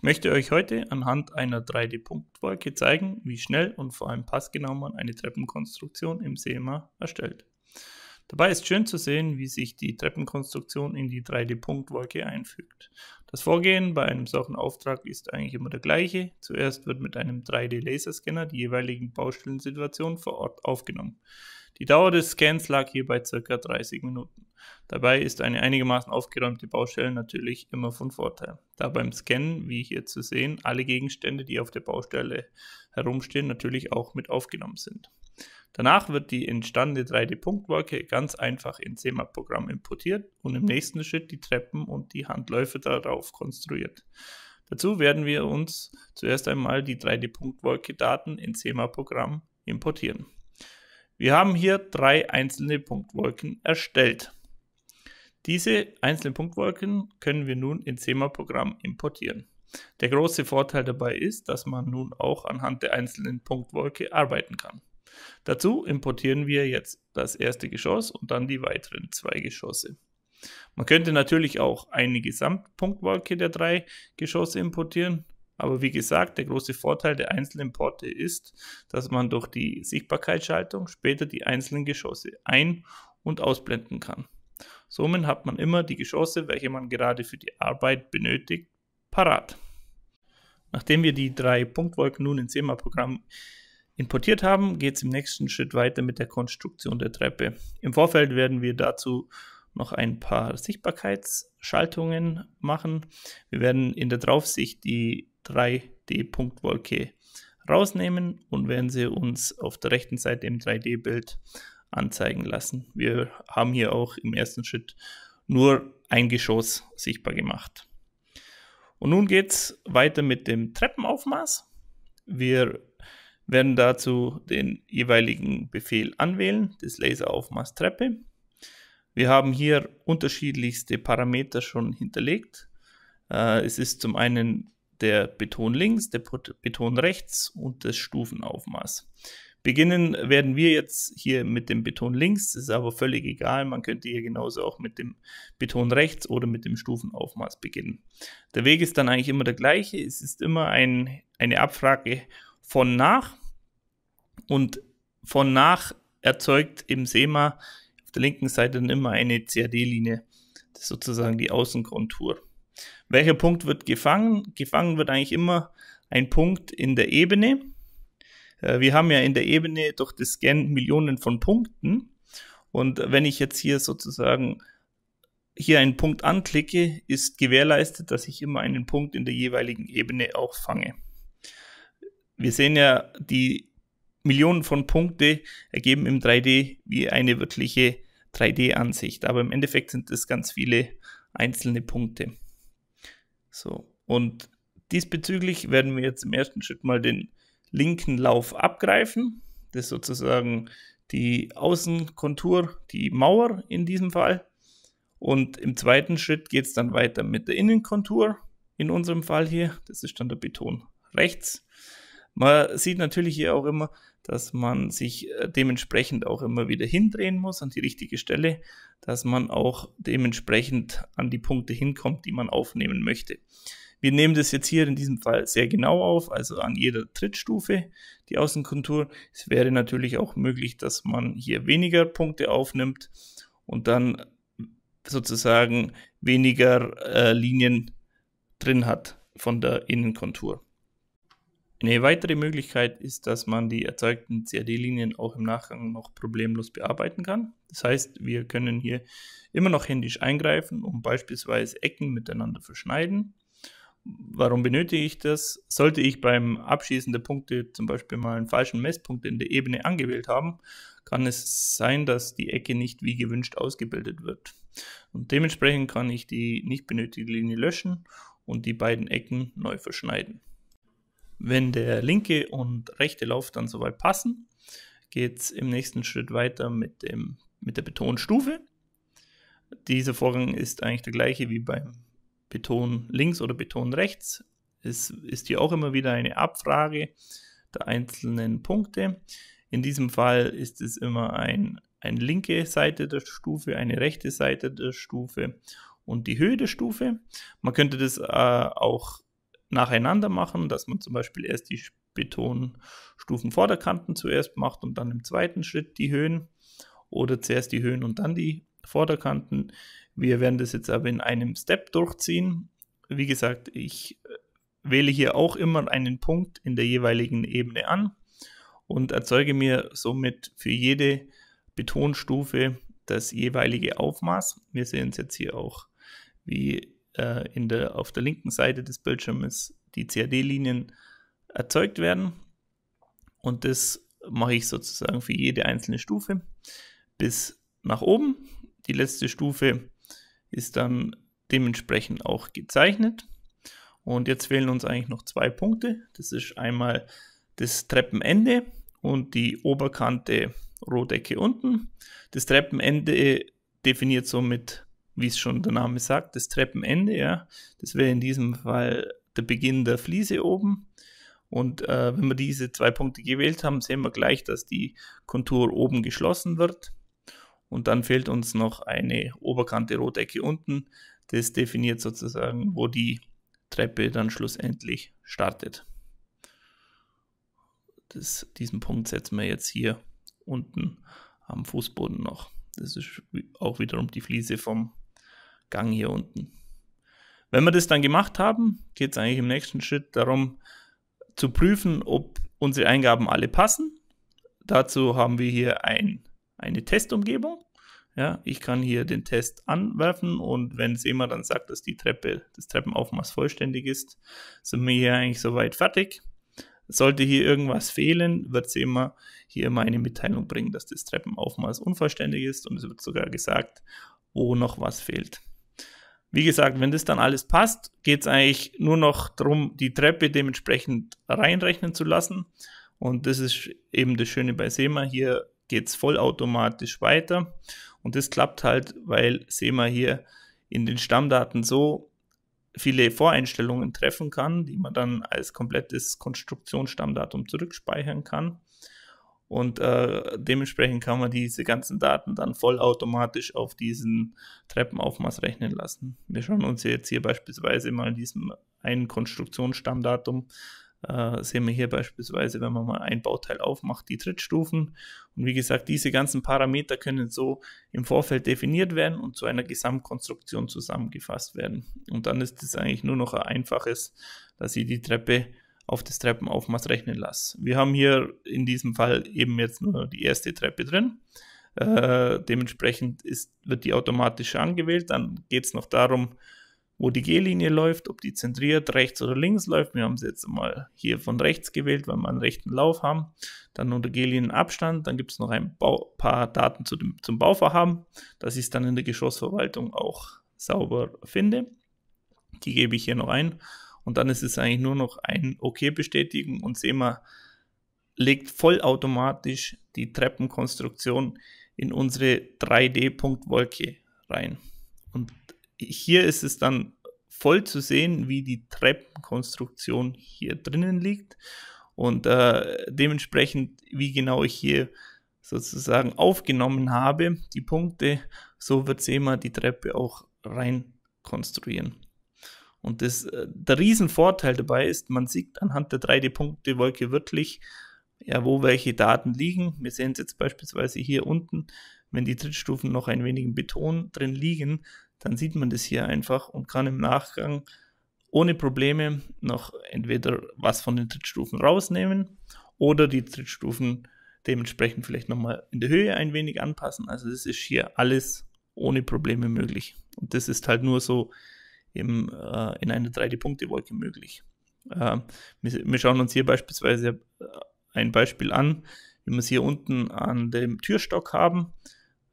Ich möchte euch heute anhand einer 3D-Punktwolke zeigen, wie schnell und vor allem passgenau man eine Treppenkonstruktion im SEMA erstellt. Dabei ist schön zu sehen, wie sich die Treppenkonstruktion in die 3D-Punktwolke einfügt. Das Vorgehen bei einem solchen Auftrag ist eigentlich immer der gleiche. Zuerst wird mit einem 3D-Laserscanner die jeweiligen Baustellensituationen vor Ort aufgenommen. Die Dauer des Scans lag hier bei circa 30 Minuten. Dabei ist eine einigermaßen aufgeräumte Baustelle natürlich immer von Vorteil, da beim Scannen, wie hier zu sehen, alle Gegenstände, die auf der Baustelle herumstehen, natürlich auch mit aufgenommen sind. Danach wird die entstandene 3D-Punktwolke ganz einfach in SEMA-Programm importiert und im nächsten Schritt die Treppen und die Handläufe darauf konstruiert. Dazu werden wir uns zuerst einmal die 3D-Punktwolke-Daten in SEMA-Programm importieren. Wir haben hier drei einzelne Punktwolken erstellt. Diese einzelnen Punktwolken können wir nun in SEMA-Programm importieren. Der große Vorteil dabei ist, dass man nun auch anhand der einzelnen Punktwolke arbeiten kann. Dazu importieren wir jetzt das erste Geschoss und dann die weiteren zwei Geschosse. Man könnte natürlich auch eine Gesamtpunktwolke der drei Geschosse importieren, aber wie gesagt, der große Vorteil der Einzelimporte ist, dass man durch die Sichtbarkeitsschaltung später die einzelnen Geschosse ein- und ausblenden kann. Somit hat man immer die Geschosse, welche man gerade für die Arbeit benötigt, parat. Nachdem wir die drei Punktwolken nun in SEMA-Programm importiert haben, geht es im nächsten Schritt weiter mit der Konstruktion der Treppe. Im Vorfeld werden wir dazu noch ein paar Sichtbarkeitsschaltungen machen. Wir werden in der Draufsicht die 3D-Punktwolke rausnehmen und werden sie uns auf der rechten Seite im 3D-Bild anzeigen lassen. Wir haben hier auch im ersten Schritt nur ein Geschoss sichtbar gemacht. Und nun geht es weiter mit dem Treppenaufmaß. Wir werden dazu den jeweiligen Befehl anwählen, das Laser auf Mastreppe. Wir haben hier unterschiedlichste Parameter schon hinterlegt. Äh, es ist zum einen der Beton links, der Beton rechts und das Stufenaufmaß. Beginnen werden wir jetzt hier mit dem Beton links, das ist aber völlig egal, man könnte hier genauso auch mit dem Beton rechts oder mit dem Stufenaufmaß beginnen. Der Weg ist dann eigentlich immer der gleiche, es ist immer ein, eine Abfrage von nach und von nach erzeugt im SEMA auf der linken Seite dann immer eine CAD-Linie. Das ist sozusagen die Außenkontur. Welcher Punkt wird gefangen? Gefangen wird eigentlich immer ein Punkt in der Ebene. Äh, wir haben ja in der Ebene durch das Scan Millionen von Punkten. Und wenn ich jetzt hier sozusagen hier einen Punkt anklicke, ist gewährleistet, dass ich immer einen Punkt in der jeweiligen Ebene auch fange. Wir sehen ja, die Millionen von Punkte ergeben im 3D wie eine wirkliche 3D-Ansicht. Aber im Endeffekt sind es ganz viele einzelne Punkte. So, und diesbezüglich werden wir jetzt im ersten Schritt mal den linken Lauf abgreifen. Das ist sozusagen die Außenkontur, die Mauer in diesem Fall. Und im zweiten Schritt geht es dann weiter mit der Innenkontur. In unserem Fall hier, das ist dann der Beton rechts. Man sieht natürlich hier auch immer, dass man sich äh, dementsprechend auch immer wieder hindrehen muss an die richtige Stelle, dass man auch dementsprechend an die Punkte hinkommt, die man aufnehmen möchte. Wir nehmen das jetzt hier in diesem Fall sehr genau auf, also an jeder Trittstufe die Außenkontur. Es wäre natürlich auch möglich, dass man hier weniger Punkte aufnimmt und dann sozusagen weniger äh, Linien drin hat von der Innenkontur. Eine weitere Möglichkeit ist, dass man die erzeugten CAD-Linien auch im Nachgang noch problemlos bearbeiten kann. Das heißt, wir können hier immer noch händisch eingreifen und beispielsweise Ecken miteinander verschneiden. Warum benötige ich das? Sollte ich beim Abschießen der Punkte zum Beispiel mal einen falschen Messpunkt in der Ebene angewählt haben, kann es sein, dass die Ecke nicht wie gewünscht ausgebildet wird. Und dementsprechend kann ich die nicht benötigte Linie löschen und die beiden Ecken neu verschneiden. Wenn der linke und rechte Lauf dann soweit passen, geht es im nächsten Schritt weiter mit, dem, mit der Betonstufe. Dieser Vorgang ist eigentlich der gleiche wie beim Beton links oder Beton rechts. Es ist hier auch immer wieder eine Abfrage der einzelnen Punkte. In diesem Fall ist es immer ein, eine linke Seite der Stufe, eine rechte Seite der Stufe und die Höhe der Stufe. Man könnte das äh, auch nacheinander machen, dass man zum Beispiel erst die Betonstufen Vorderkanten zuerst macht und dann im zweiten Schritt die Höhen oder zuerst die Höhen und dann die Vorderkanten. Wir werden das jetzt aber in einem Step durchziehen. Wie gesagt, ich äh, wähle hier auch immer einen Punkt in der jeweiligen Ebene an und erzeuge mir somit für jede Betonstufe das jeweilige Aufmaß. Wir sehen es jetzt hier auch, wie äh, in der, auf der linken Seite des Bildschirms die CAD-Linien erzeugt werden. Und das mache ich sozusagen für jede einzelne Stufe bis nach oben. Die letzte Stufe ist dann dementsprechend auch gezeichnet. Und jetzt fehlen uns eigentlich noch zwei Punkte. Das ist einmal das Treppenende und die Oberkante Rohdecke unten. Das Treppenende definiert somit wie es schon der Name sagt, das Treppenende, ja. Das wäre in diesem Fall der Beginn der Fliese oben. Und äh, wenn wir diese zwei Punkte gewählt haben, sehen wir gleich, dass die Kontur oben geschlossen wird. Und dann fehlt uns noch eine Oberkante Rotecke unten. Das definiert sozusagen, wo die Treppe dann schlussendlich startet. Das, diesen Punkt setzen wir jetzt hier unten am Fußboden noch. Das ist auch wiederum die Fliese vom Gang hier unten. Wenn wir das dann gemacht haben, geht es eigentlich im nächsten Schritt darum, zu prüfen, ob unsere Eingaben alle passen. Dazu haben wir hier ein, eine Testumgebung. Ja, ich kann hier den Test anwerfen und wenn SEMA dann sagt, dass die Treppe, das Treppenaufmaß vollständig ist, sind wir hier eigentlich soweit fertig. Sollte hier irgendwas fehlen, wird SEMA hier immer eine Mitteilung bringen, dass das Treppenaufmaß unvollständig ist und es wird sogar gesagt, wo noch was fehlt wie gesagt, wenn das dann alles passt, geht es eigentlich nur noch darum, die Treppe dementsprechend reinrechnen zu lassen. Und das ist eben das Schöne bei SEMA. Hier geht es vollautomatisch weiter. Und das klappt halt, weil SEMA hier in den Stammdaten so viele Voreinstellungen treffen kann, die man dann als komplettes Konstruktionsstammdatum zurückspeichern kann und äh, dementsprechend kann man diese ganzen Daten dann vollautomatisch auf diesen Treppenaufmaß rechnen lassen. Wir schauen uns jetzt hier beispielsweise mal in diesem einen Konstruktionsstammdatum äh, sehen wir hier beispielsweise, wenn man mal ein Bauteil aufmacht, die Trittstufen. Und wie gesagt, diese ganzen Parameter können so im Vorfeld definiert werden und zu einer Gesamtkonstruktion zusammengefasst werden. Und dann ist es eigentlich nur noch ein einfaches, dass ich die Treppe auf das Treppenaufmaß rechnen lasse. Wir haben hier in diesem Fall eben jetzt nur die erste Treppe drin. Äh, dementsprechend ist, wird die automatisch angewählt. Dann geht es noch darum, wo die G-Linie läuft, ob die zentriert rechts oder links läuft. Wir haben sie jetzt mal hier von rechts gewählt, weil wir einen rechten Lauf haben. Dann unter G-Linienabstand, dann gibt es noch ein paar Daten zu dem, zum Bauvorhaben, dass ich es dann in der Geschossverwaltung auch sauber finde. Die gebe ich hier noch ein und dann ist es eigentlich nur noch ein OK bestätigen und SEMA legt vollautomatisch die Treppenkonstruktion in unsere 3D-Punktwolke rein. Und hier ist es dann voll zu sehen, wie die Treppenkonstruktion hier drinnen liegt und äh, dementsprechend, wie genau ich hier sozusagen aufgenommen habe, die Punkte, so wird SEMA die Treppe auch rein konstruieren. Und das, äh, der Riesenvorteil dabei ist, man sieht anhand der 3D-Punkte-Wolke wirklich, ja, wo welche Daten liegen. Wir sehen es jetzt beispielsweise hier unten, wenn die Trittstufen noch ein wenig Beton drin liegen, dann sieht man das hier einfach und kann im Nachgang ohne Probleme noch entweder was von den Trittstufen rausnehmen oder die Trittstufen dementsprechend vielleicht nochmal in der Höhe ein wenig anpassen. Also das ist hier alles ohne Probleme möglich. Und das ist halt nur so im, äh, in eine 3D-Punkte-Wolke möglich. Äh, wir, wir, schauen uns hier beispielsweise äh, ein Beispiel an, wie wir es hier unten an dem Türstock haben.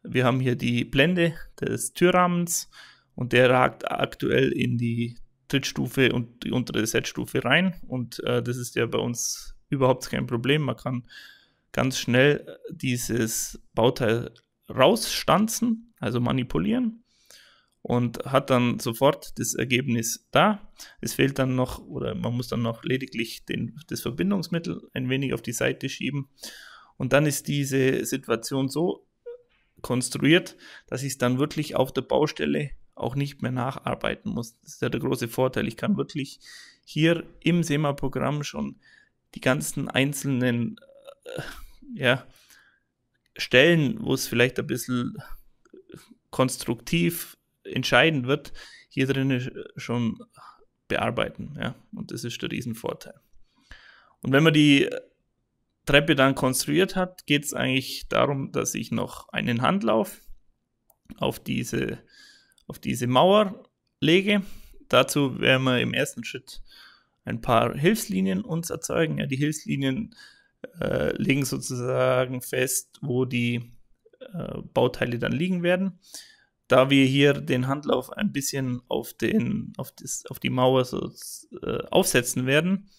Wir haben hier die Blende des Türrahmens und der ragt aktuell in die Trittstufe und die untere Setstufe rein. Und äh, das ist ja bei uns überhaupt kein Problem. Man kann ganz schnell dieses Bauteil rausstanzen, also manipulieren und hat dann sofort das Ergebnis da. Es fehlt dann noch, oder man muss dann noch lediglich den, das Verbindungsmittel ein wenig auf die Seite schieben. Und dann ist diese Situation so konstruiert, dass ich es dann wirklich auf der Baustelle auch nicht mehr nacharbeiten muss. Das ist ja der große Vorteil. Ich kann wirklich hier im SEMA-Programm schon die ganzen einzelnen äh, ja, Stellen, wo es vielleicht ein bisschen konstruktiv entscheidend wird, hier drin schon bearbeiten. Ja? Und das ist der Riesenvorteil. Und wenn man die Treppe dann konstruiert hat, geht es eigentlich darum, dass ich noch einen Handlauf auf diese, auf diese Mauer lege. Dazu werden wir im ersten Schritt ein paar Hilfslinien uns erzeugen. Ja, die Hilfslinien äh, legen sozusagen fest, wo die äh, Bauteile dann liegen werden da wir hier den Handlauf ein bisschen auf, den, auf, das, auf die Mauer so, äh, aufsetzen werden,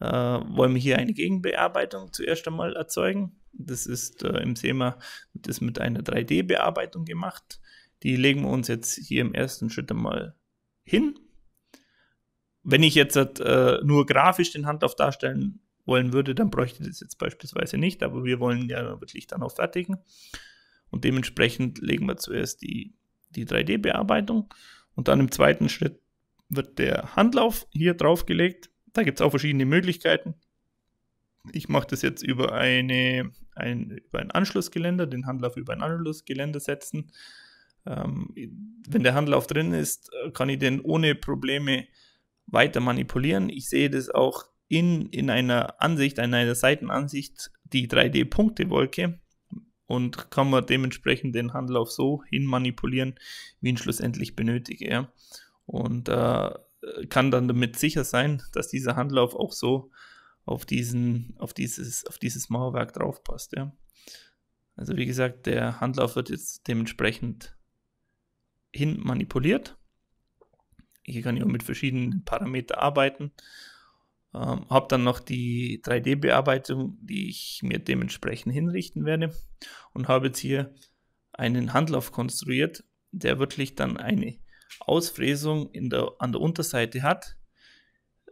äh, wollen wir hier eine Gegenbearbeitung zuerst einmal erzeugen. Das ist äh, im SEMA das mit einer 3D-Bearbeitung gemacht. Die legen wir uns jetzt hier im ersten Schritt einmal hin. Wenn ich jetzt äh, nur grafisch den Handlauf darstellen wollen würde, dann bräuchte das jetzt beispielsweise nicht, aber wir wollen ja wirklich dann auch fertigen. Und dementsprechend legen wir zuerst die die 3D-Bearbeitung. Und dann im zweiten Schritt wird der Handlauf hier draufgelegt. Da gibt es auch verschiedene Möglichkeiten. Ich mache das jetzt über, eine, ein, über ein Anschlussgeländer, den Handlauf über ein Anschlussgeländer setzen. Ähm, wenn der Handlauf drin ist, kann ich den ohne Probleme weiter manipulieren. Ich sehe das auch in, in einer Ansicht, in einer Seitenansicht, die 3 d punkte wolke und kann man dementsprechend den Handlauf so hin manipulieren, wie ihn schlussendlich benötige. Ja. Und äh, kann dann damit sicher sein, dass dieser Handlauf auch so auf, diesen, auf, dieses, auf dieses Mauerwerk draufpasst. Ja. Also wie gesagt, der Handlauf wird jetzt dementsprechend hin manipuliert. Hier kann ich auch mit verschiedenen Parametern arbeiten. Ähm, habe dann noch die 3D-Bearbeitung, die ich mir dementsprechend hinrichten werde und habe jetzt hier einen Handlauf konstruiert, der wirklich dann eine Ausfräsung in der, an der Unterseite hat,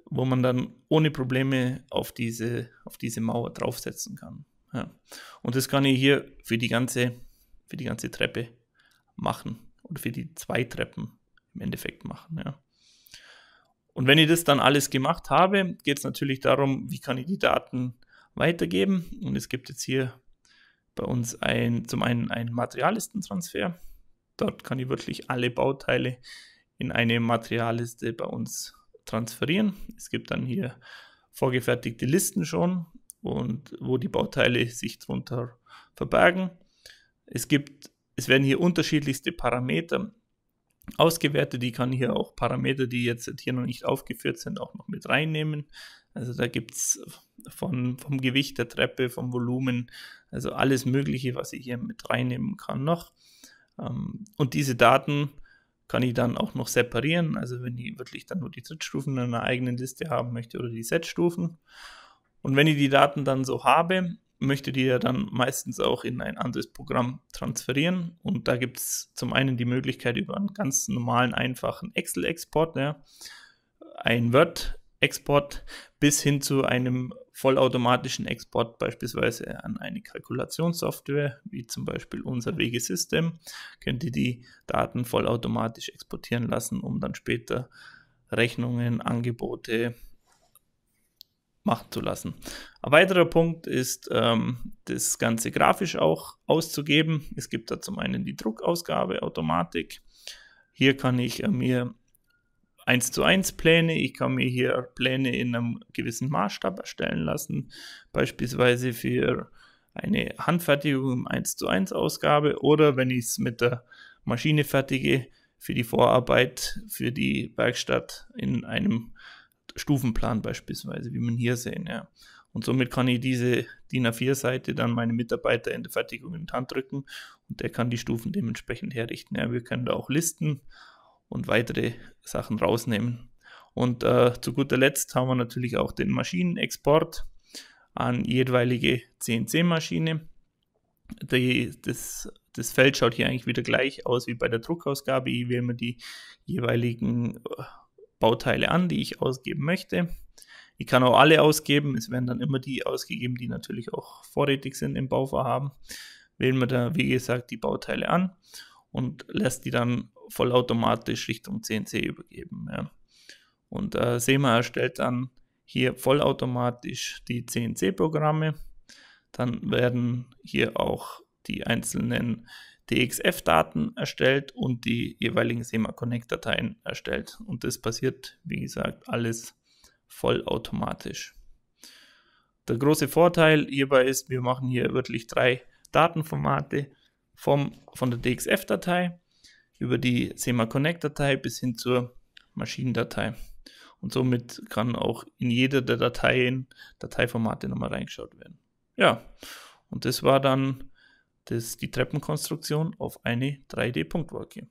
wo man dann ohne Probleme auf diese, auf diese Mauer draufsetzen kann. Ja. Und das kann ich hier für die ganze, für die ganze Treppe machen oder für die zwei Treppen im Endeffekt machen. Ja. Und wenn ich das dann alles gemacht habe, geht es natürlich darum, wie kann ich die Daten weitergeben. Und es gibt jetzt hier bei uns ein, zum einen einen Materialistentransfer. Dort kann ich wirklich alle Bauteile in eine Materialliste bei uns transferieren. Es gibt dann hier vorgefertigte Listen schon und wo die Bauteile sich darunter verbergen. Es gibt, es werden hier unterschiedlichste Parameter ausgewertet. Die kann hier auch Parameter, die jetzt hier noch nicht aufgeführt sind, auch noch mit reinnehmen. Also da gibt es vom, vom Gewicht der Treppe, vom Volumen, also alles Mögliche, was ich hier mit reinnehmen kann noch. Ähm, und diese Daten kann ich dann auch noch separieren. Also wenn ich wirklich dann nur die Trittstufen in einer eigenen Liste haben möchte oder die Setstufen. Und wenn ich die Daten dann so habe, möchte die ja dann meistens auch in ein anderes Programm transferieren. Und da gibt es zum einen die Möglichkeit über einen ganz normalen, einfachen Excel-Export, ja, ein Word-Export bis hin zu einem vollautomatischen Export beispielsweise an eine Kalkulationssoftware, wie zum Beispiel unser Wegesystem, könnt ihr die Daten vollautomatisch exportieren lassen, um dann später Rechnungen, Angebote, machen zu lassen. Ein weiterer Punkt ist, ähm, das Ganze grafisch auch auszugeben. Es gibt da zum einen die Druckausgabe, Automatik. Hier kann ich äh, mir 1 zu 1 Pläne, ich kann mir hier Pläne in einem gewissen Maßstab erstellen lassen, beispielsweise für eine Handfertigung im 1 zu 1 Ausgabe oder wenn ich es mit der Maschine fertige, für die Vorarbeit, für die Werkstatt in einem Stufenplan beispielsweise, wie man hier sehen, ja. Und somit kann ich diese DIN A4-Seite dann meinem Mitarbeiter in der Fertigung in die Hand drücken und der kann die Stufen dementsprechend herrichten. Ja, wir können da auch Listen und weitere Sachen rausnehmen. Und äh, zu guter Letzt haben wir natürlich auch den Maschinenexport an jeweilige CNC-Maschine. Das, das Feld schaut hier eigentlich wieder gleich aus wie bei der Druckausgabe. Ich wähle mir die jeweiligen äh, Bauteile an, die ich ausgeben möchte. Ich kann auch alle ausgeben. Es werden dann immer die ausgegeben, die natürlich auch vorrätig sind im Bauvorhaben. Wählen wir da, wie gesagt, die Bauteile an und lässt die dann vollautomatisch Richtung CNC übergeben. Ja. Und äh, SEMA erstellt dann hier vollautomatisch die CNC-Programme. Dann werden hier auch die einzelnen DXF-Daten erstellt und die jeweiligen SEMA Connect-Dateien erstellt. Und das passiert, wie gesagt, alles vollautomatisch. Der große Vorteil hierbei ist, wir machen hier wirklich drei Datenformate vom, von der DXF-Datei über die SEMA Connect-Datei bis hin zur Maschinendatei. Und somit kann auch in jede der Dateien Dateiformate nochmal reingeschaut werden. Ja, und das war dann das, die Treppenkonstruktion auf eine 3D-Punktwolke.